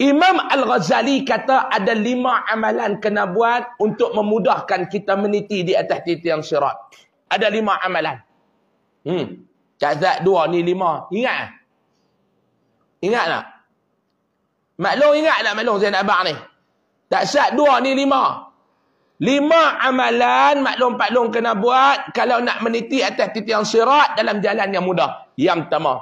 Imam Al-Ghazali kata ada lima amalan kena buat untuk memudahkan kita meniti di atas titian syarat. Ada lima amalan. Hmm. Cazat dua ni lima. Ingat? Ingat tak? Maklum ingat tak maklum saya nak abang ni? Tak Cazat dua ni lima. Lima amalan maklum long kena buat kalau nak meniti atas titian syarat dalam jalan yang mudah. Yang pertama,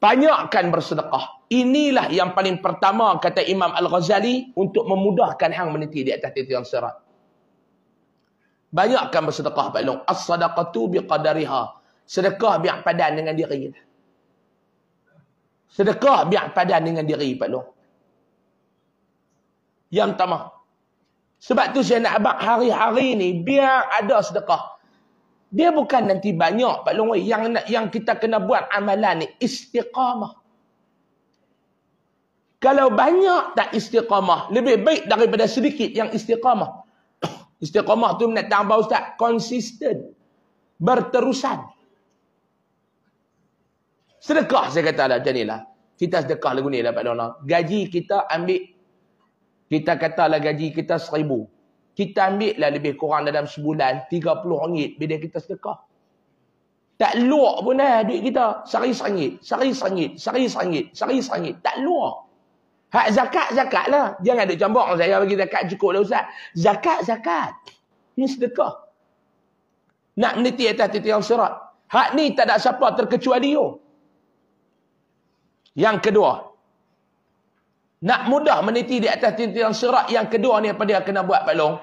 banyakkan bersedekah. Inilah yang paling pertama kata Imam Al-Ghazali untuk memudahkan hang meniti di atas titian sirat. Banyakkan bersedekah Pak Long. As-sadaqatu biqadariha. Sedekah biar padan dengan diri. Sedekah biar padan dengan diri Pak Long. Yang pertama. Sebab tu saya nak abang hari-hari ni biar ada sedekah. Dia bukan nanti banyak Pak Long Wei yang yang kita kena buat amalan ni istiqamah. Kalau banyak tak istiqamah, lebih baik daripada sedikit yang istiqamah. istiqamah tu nak tambah ustaz, konsisten. Berterusan. Sedekah saya kata lah macam inilah. Kita sedekah lagu ni lah Pak Long. Gaji kita ambil kita katalah gaji kita seribu kita ambil lah lebih kurang dalam sebulan 30 ringgit bila kita sedekah. Tak luak pun lah duit kita. Sari sangit, sari sangit, sari sangit, sari sangit. Tak luak. Hak zakat, zakat lah. Jangan ada jambak saya bagi zakat cukup lah Ustaz. Zakat, zakat. Ini sedekah. Nak meniti atas titik yang syarat. Hak ni tak ada siapa terkecuali you. Yang kedua, nak mudah meniti di atas tintiran syarat yang kedua ni apa dia kena buat Pak Long?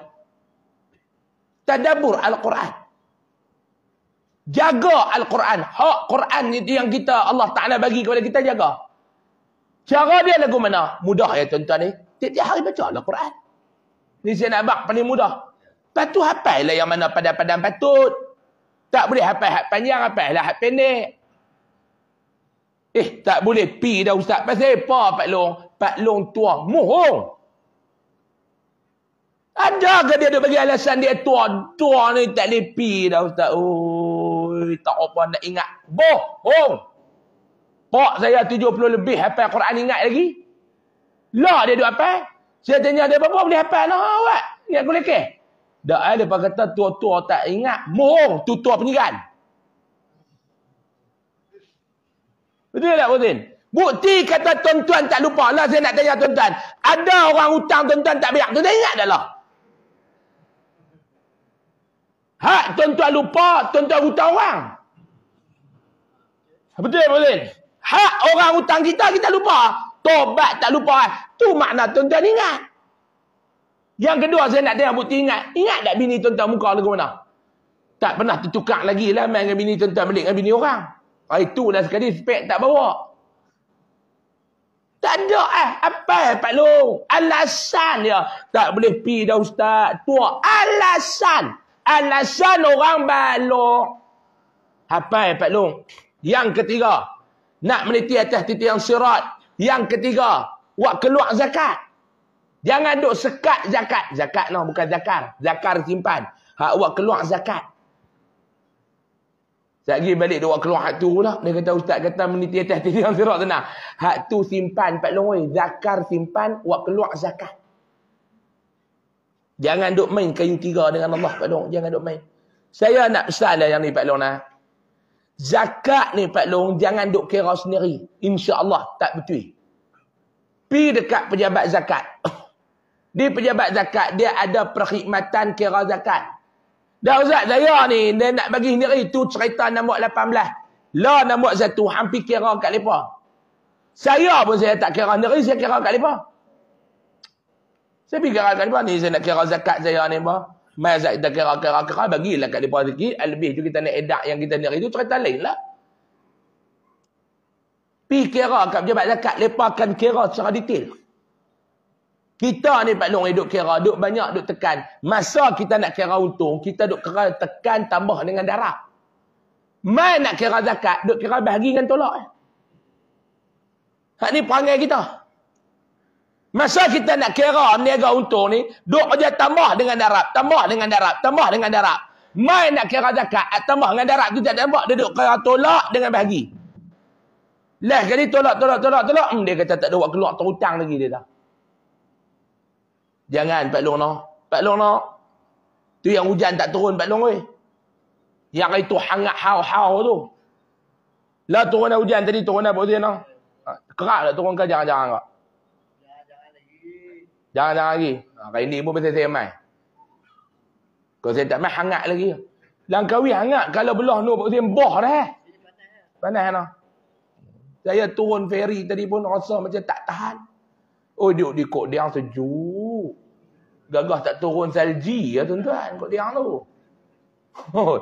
Tadabur Al-Quran. Jaga Al-Quran. Hak Quran itu yang kita Allah Ta'ala bagi kepada kita jaga. Cara dia lagu mana? Mudah ya tuan-tuan ni. Tiap-tiap hari baca Al-Quran. Lah ni saya nak abang paling mudah. Lepas tu hapai lah yang mana padan-padan patut. Tak boleh hapai hak panjang, hapai lah hak pendek. Eh, tak boleh pi dah ustaz. Pasal apa Pak Long? Pak Long tua, mohon. Ada ke dia ada bagi alasan dia tua? Tua ni tak lepi dah Ustaz. Oh, tak apa nak ingat. Bohong. Pak saya 70 lebih hafal Quran ingat lagi. Lah dia duk apa? Saya tanya dia apa boleh hafal lah awak. Ingat aku ke? Dak ada eh, pak kata tua-tua tak ingat. mohon tu tua penyiran. Betul tak, Putin? Bukti kata tuan-tuan tak lupa lah saya nak tanya tuan-tuan. Ada orang hutang tuan-tuan tak bayar. Tuan-tuan ingat dah lah. Hak tuan-tuan lupa, tuan-tuan hutang orang. Betul tak boleh? Hak orang hutang kita, kita lupa. Tobat tak lupa. Tu makna tuan-tuan ingat. Yang kedua saya nak tanya bukti ingat. Ingat tak bini tuan-tuan muka lagu mana? Tak pernah tertukar lagi lah main dengan bini tuan-tuan balik dengan bini orang. Ah, Itu dah sekali spek tak bawa. Tak ada eh. Apa Pak Long? Alasan dia. Tak boleh pi dah ustaz. Tua. Alasan. Alasan orang balok. Apa Pak Long? Yang ketiga. Nak meniti atas titik yang sirat. Yang ketiga. Wak keluar zakat. Jangan duk sekat zakat. Zakat no, bukan zakar. Zakar simpan. Hak wak keluar zakat. Sat pergi balik dia buat keluar hak tu pula. Dia kata ustaz kata meniti atas tiri yang sirat tenang. Hak tu simpan Pak Long Zakar simpan buat keluar zakat. Jangan duk main kayu tiga dengan Allah Pak Long. Jangan duk main. Saya nak pesan lah yang ni Pak Long lah. Zakat ni Pak Long jangan duk kira sendiri. Insya Allah tak betul. Pi dekat pejabat zakat. Di pejabat zakat dia ada perkhidmatan kira zakat. Darzat saya ni, dia nak bagi sendiri itu eh, cerita nombor 18. Lah nombor satu, hampir kira kat lepa. Saya pun saya tak kira sendiri, saya kira kat lepa. Saya pergi kira kat lepa ni, saya nak kira zakat saya ni Masa Mai zakat kita kira-kira-kira, bagilah kat lepa sikit. Eh, lebih tu kita nak edak yang kita sendiri itu cerita lain lah. Pergi kira kat pejabat zakat, lepakan kira secara detail. Kita ni Pak Long hidup kira, hidup banyak, hidup tekan. Masa kita nak kira untung, kita hidup kira tekan tambah dengan darah. Mai nak kira zakat, hidup kira bahagi dengan tolak. Eh. Hak ni perangai kita. Masa kita nak kira meniaga untung ni, hidup kerja tambah dengan darah tambah dengan darah tambah dengan darah. Mai nak kira zakat, tambah dengan darah tu tak tambah, dia duk kira tolak dengan bahagi. Lah kali tolak, tolak, tolak, tolak. Hmm, dia kata tak ada buat keluar terhutang lagi dia dah. Jangan Pak Long noh. Pak Long noh. Tu yang hujan tak turun Pak Long oi. Yang itu hangat hau-hau tu. Lah turun hujan tadi turun apa dia noh? Kerak lah turun ke jangan-jangan kak? Jangan-jangan lagi. Jangan-jangan lagi. Ha, ini pun mesti saya mai. Kau saya tak mai hangat lagi. Langkawi hangat kalau belah noh buat saya boh dah. Eh. Panas eh, noh. Saya turun ferry tadi pun rasa macam tak tahan. Oh, duduk di Kok Diang sejuk. Gagah tak turun salji ya tuan-tuan, Kok Diang tu. Oh,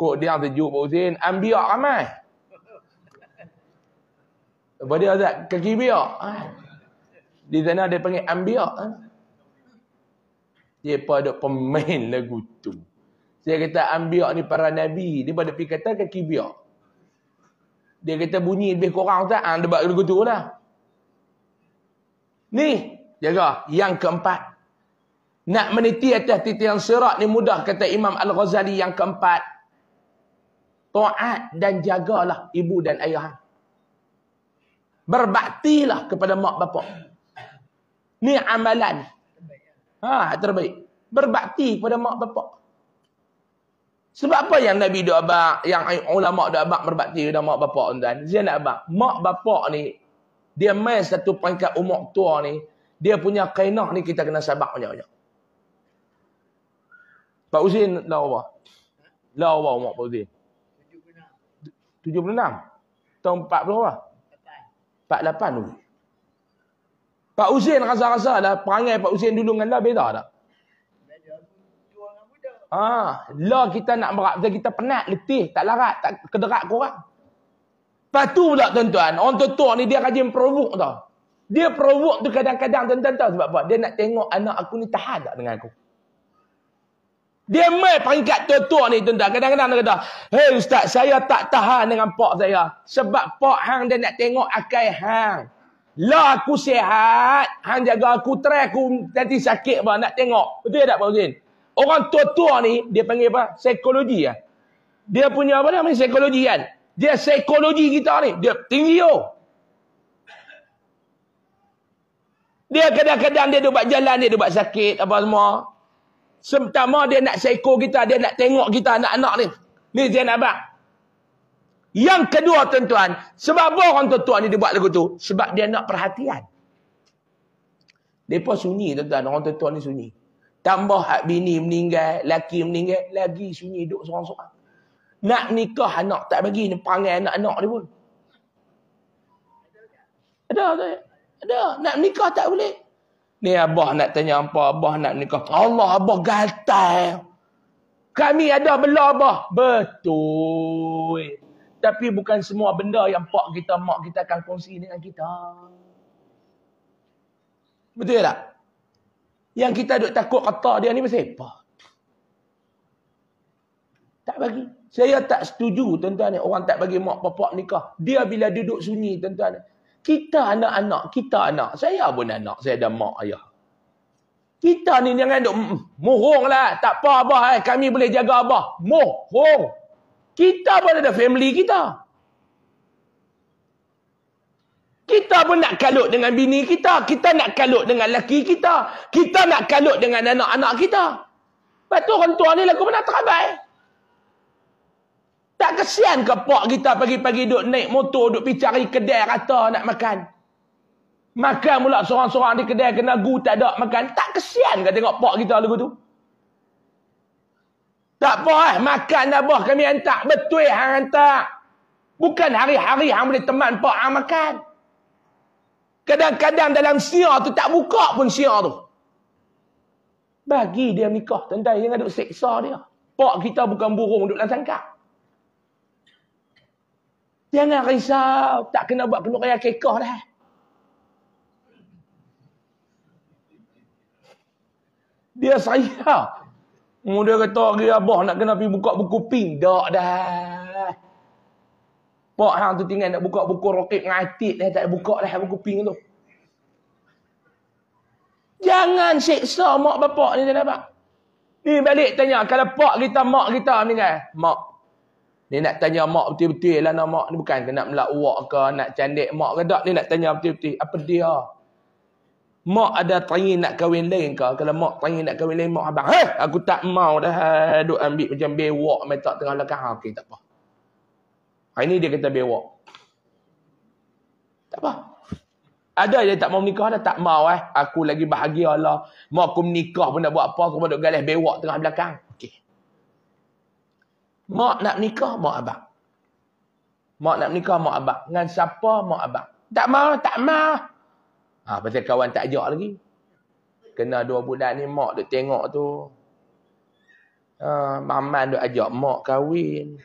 Kok Diang sejuk, Pak Husin. Ambiak ramai. Lepas dia azat kaki biak. Ha. Di sana dia panggil ambiak. Ha. Dia pun ada pemain lagu tu. Saya kata ambiak ni para nabi. Dia pada pergi kata kaki biak. Dia kata bunyi lebih kurang tak? Ha, dia buat lagu tu lah. Ni, jaga. Yang keempat. Nak meniti atas yang serak ni mudah, kata Imam Al-Ghazali yang keempat. Ta'at dan jagalah ibu dan ayah. Berbaktilah kepada mak bapak. Ni amalan. Ha, terbaik. Berbakti kepada mak bapak. Sebab apa yang Nabi doa bak, yang ulama doa bak berbakti kepada mak bapak tuan-tuan? Zainab bak, mak bapak ni dia main satu pangkat umur tua ni, dia punya kainah ni kita kena sabak banyak-banyak. Pak Husin lawa. Lawa umur Pak Husin. 76. 76. Tahun 40 apa? 48 dulu. Pak Husin rasa-rasa dah perangai Pak Husin dulu dengan lah beda tak? Ah, lah kita nak berak, kita penat, letih, tak larat, tak kederat kurang. Lepas tu pula tuan-tuan, orang tua-tua ni dia rajin provok tau. Dia provok tu kadang-kadang tuan-tuan tau sebab apa? Dia nak tengok anak aku ni tahan tak dengan aku. Dia main pangkat tuan-tuan ni tuan-tuan. Kadang-kadang dia kata, Hei ustaz, saya tak tahan dengan pak saya. Sebab pak hang dia nak tengok akai hang. Lah aku sihat, hang jaga aku, try aku nanti sakit apa, nak tengok. Betul tak Pak Hussein? Orang tua-tua ni, dia panggil apa? Psikologi lah. Dia punya apa namanya? Psikologi kan? Dia psikologi kita ni. Dia tinggi oh. Dia kadang-kadang dia buat jalan, dia buat sakit, apa semua. Sementara dia nak seko kita, dia nak tengok kita anak-anak ni. Ni dia nak abang. Yang kedua tuan-tuan, sebab apa orang tuan-tuan ni dia buat lagu tu? Sebab dia nak perhatian. Mereka sunyi tuan-tuan, orang tuan-tuan ni sunyi. Tambah hak bini meninggal, laki meninggal, lagi sunyi duduk seorang-seorang. Nak nikah anak tak bagi ni panggil anak-anak dia pun. Ada tak? Ada. Nak nikah tak boleh. Ni abah nak tanya apa abah nak nikah. Allah abah gatal. Kami ada bela abah. Betul. Tapi bukan semua benda yang pak kita, mak kita akan kongsi dengan kita. Betul tak? Yang kita duk takut kata dia ni mesti apa? Tak bagi. Saya tak setuju tuan-tuan ni orang tak bagi mak bapak nikah. Dia bila duduk sunyi tuan-tuan ni. Kita anak-anak, kita anak. Saya pun anak, saya ada mak ayah. Kita ni jangan duduk mm, mohong lah. Tak apa abah eh. kami boleh jaga abah. Mohong. Kita pun ada family kita. Kita pun nak kalut dengan bini kita. Kita nak kalut dengan laki kita. Kita nak kalut dengan anak-anak kita. Lepas tu orang tua ni lagu mana terabai. Eh? Tak kesian ke pak kita pagi-pagi duduk naik motor, duduk pergi cari kedai rata nak makan? Makan pula seorang-seorang di kedai kena gu tak ada makan. Tak kesian ke tengok pak kita lagu tu? Tak apa eh, makan dah bah kami hantar. Betul hang hantar. Bukan hari-hari hang boleh teman pak hang makan. Kadang-kadang dalam siar tu tak buka pun siar tu. Bagi dia nikah tentang yang ada seksa dia. Pak kita bukan burung duduk dalam sangkar. Jangan risau. Tak kena buat penuh raya kekoh dah. Dia saya. Muda kata, dia abah nak kena pergi buka buku pin. Tak dah. Pak hang tu tinggal nak buka buku rokit ngatik dah. Tak buka dah buku pin tu. Jangan siksa mak bapak ni. dah Ni balik tanya. Kalau pak kita, mak kita ni kan. Mak, Ni nak tanya mak betul-betul lah nak mak ni bukan ke nak melawak ke, nak candik mak ke tak. Ni nak tanya betul-betul. Apa dia? Mak ada tanya nak kahwin lain ke? Kalau mak tanya nak kahwin lain, mak abang. Hah? Aku tak mau dah eh, duk ambil macam bewak metak tengah lakang. Ha, okay, tak apa. Hari ni dia kata bewak. Tak apa. Ada yang tak mau menikah dah, tak mau eh. Aku lagi bahagia lah. Mak aku menikah pun nak buat apa, aku pun duk galih bewak tengah belakang. Mak nak nikah, mak abang. Mak nak nikah, mak abang. Dengan siapa, mak abang. Tak mau, tak mau. Ha, pasal kawan tak ajak lagi. Kena dua budak ni, mak duk tengok tu. Ha, maman duk ajak mak kahwin.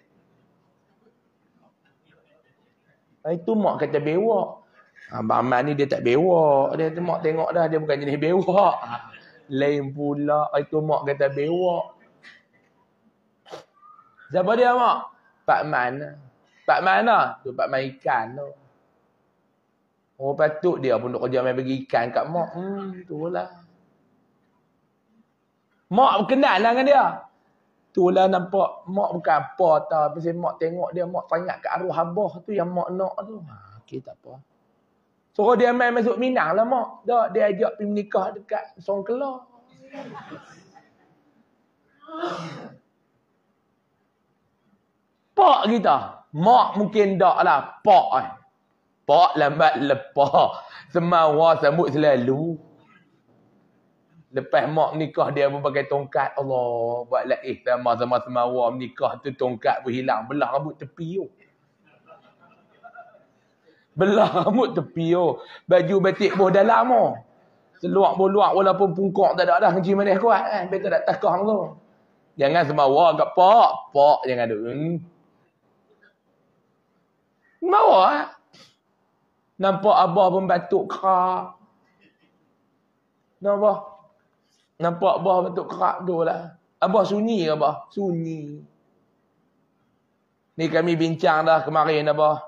Ha, itu mak kata bewak. Ha, maman ni dia tak bewak. Dia tu mak tengok dah, dia bukan jenis bewak. Ha, lain pula, itu mak kata bewak. Siapa dia mak? Batman. Batman lah. Tu Batman ikan tu. Oh patut dia pun duk kerja main bagi ikan kat mak. Hmm itulah. Mak kenal lah dengan dia. Itulah nampak mak bukan apa tau. Habis mak tengok dia mak tanya ke arwah abah tu yang mak nak tu. Ha, okay tak apa. Suruh dia main masuk Minang lah mak. Tak dia ajak pergi menikah dekat Songkela pak kita. Mak mungkin tak lah. Pak eh. Pak lambat lepak. Semawa sambut selalu. Lepas mak menikah dia pun pakai tongkat. Allah buatlah eh sama sama semawa menikah tu tongkat pun hilang. Belah rambut tepi tu. Belah rambut tepi tu. Baju batik pun dah lama. Seluak pun luak walaupun pungkok tak ada dah. Kecil mana kuat kan. Eh. Betul tak takah tu. Jangan semawa kat pak. Pak jangan duduk. Hmm. Mawa lah. Eh? Nampak abah pun batuk kerak. Nampak? Nampak abah batuk kerak tu lah. Abah sunyi ke abah? Sunyi. Ni kami bincang dah kemarin abah.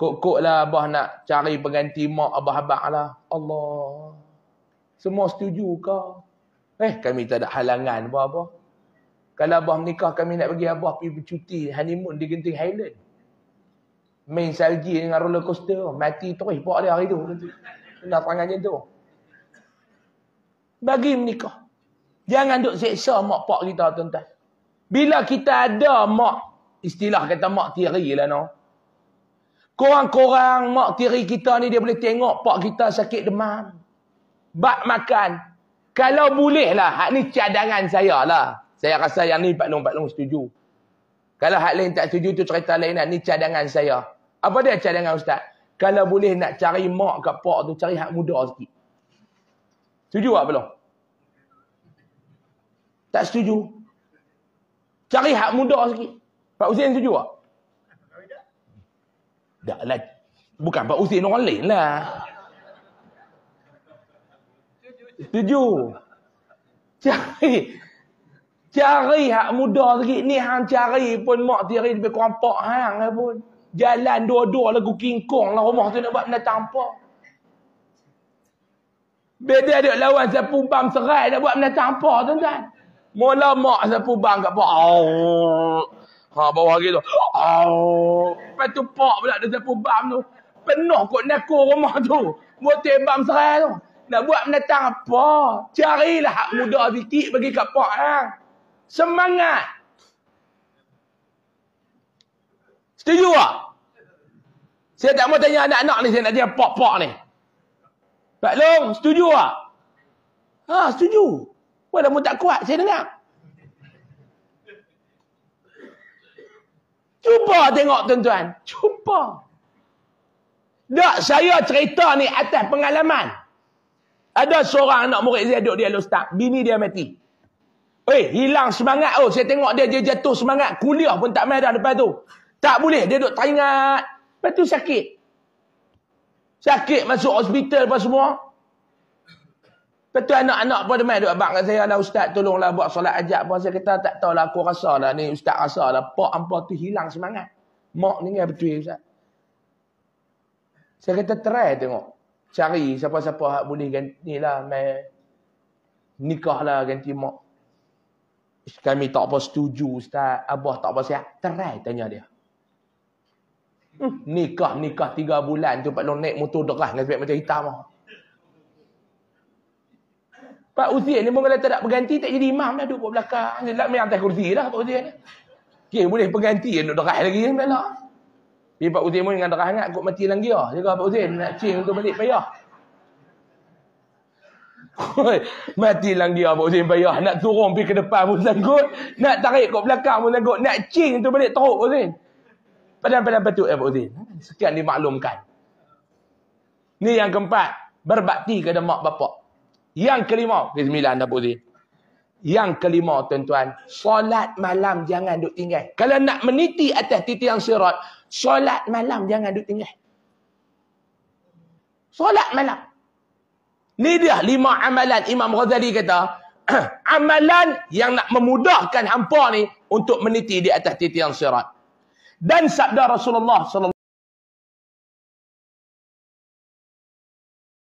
Kok-kok lah abah nak cari pengganti mak abah-abah lah. Allah. Semua setuju ke? Eh, kami tak ada halangan buat abah. Kalau abah menikah, kami nak bagi abah pergi bercuti honeymoon di Genting Highland main salji dengan roller coaster mati terus bawa dia hari tu kena tangannya tu bagi menikah jangan duk seksa mak pak kita tuan-tuan bila kita ada mak istilah kata mak tiri lah no Kurang kurang mak tiri kita ni dia boleh tengok pak kita sakit demam bak makan kalau boleh lah hak ni cadangan saya lah saya rasa yang ni Pak Long, Pak Long setuju kalau hak lain tak setuju tu cerita lain lah, Ni cadangan saya. Apa dia cadangan ustaz? Kalau boleh nak cari mak kat pak tu, cari hak muda sikit. Setuju tak belum? Tak setuju. Cari hak muda sikit. Pak Hussein setuju tak? Tak lah. Bukan Pak Hussein orang lain lah. Setuju. Cari. Cari hak muda sikit. Ni hang cari pun mak tiri lebih kurang pak hang lah pun. Jalan dua-dua lagu King Kong lah rumah tu nak buat nak tampak. Beda dia lawan sapu bam serai nak buat benda tampa tu kan? Mula mak sapu bam kat pak. Ha bawah lagi tu. Au. Lepas tu pak pula ada sapu bam tu. Penuh kot neko rumah tu. Motor bam serai tu. Nak buat benda tampa. Carilah hak muda sikit bagi kat pak ha. Semangat. Setuju tak? Saya tak mahu tanya anak-anak ni, saya nak tanya pak-pak ni. Pak Long, setuju tak? Ha, setuju. Walaupun tak kuat, saya dengar. Cuba tengok tuan-tuan. Cuba. Tak, saya cerita ni atas pengalaman. Ada seorang anak murid saya duduk dia lostak. Bini dia mati. Eh, hilang semangat. Oh, saya tengok dia, dia jatuh semangat. Kuliah pun tak main dah depan tu. Tak boleh. Dia duduk teringat. Lepas tu sakit. Sakit masuk hospital apa semua. Lepas tu anak-anak pun demai duduk abang kat saya. Lah, ustaz tolonglah buat solat ajak. Apa. Saya kata tak tahulah aku rasa lah ni. Ustaz rasa lah. Pak ampa tu hilang semangat. Mak ni kan betul ustaz. Saya kata try tengok. Cari siapa-siapa hak boleh ganti ni lah. Main. Nikah lah ganti mak. Kami tak apa setuju ustaz. Abah tak apa siap. Try tanya dia. Hmm, nikah nikah tiga bulan tu Pak Long naik motor deras dengan sebab macam hitam ah. Pak Uzian ni pun kalau tak nak berganti tak jadi imam dah duduk belakang. Dia lak atas kursi dah Pak Uzian ni. Okay, boleh berganti. yang nak deras lagi ni belak. Tapi Pak Uzian pun dengan deras sangat kot mati dalam gear. Jaga Pak Uzian nak change untuk balik payah. mati dalam gear Pak Uzian payah. Nak turun pergi ke depan pun sanggup. Nak tarik kot belakang pun sanggup. Nak change untuk balik teruk Pak Uzian. Padahal-padahal betul eh, Abu Uzin. Ha, sekian dimaklumkan. Ini yang keempat. Berbakti kepada mak bapak. Yang kelima. Bismillah Abu Yang kelima tuan-tuan. Solat malam jangan duk tinggal. Kalau nak meniti atas titi yang sirat. Solat malam jangan duk tinggal. Solat malam. Ini dia lima amalan. Imam Ghazali kata. amalan yang nak memudahkan hampa ni. Untuk meniti di atas titi yang sirat dan sabda Rasulullah sallallahu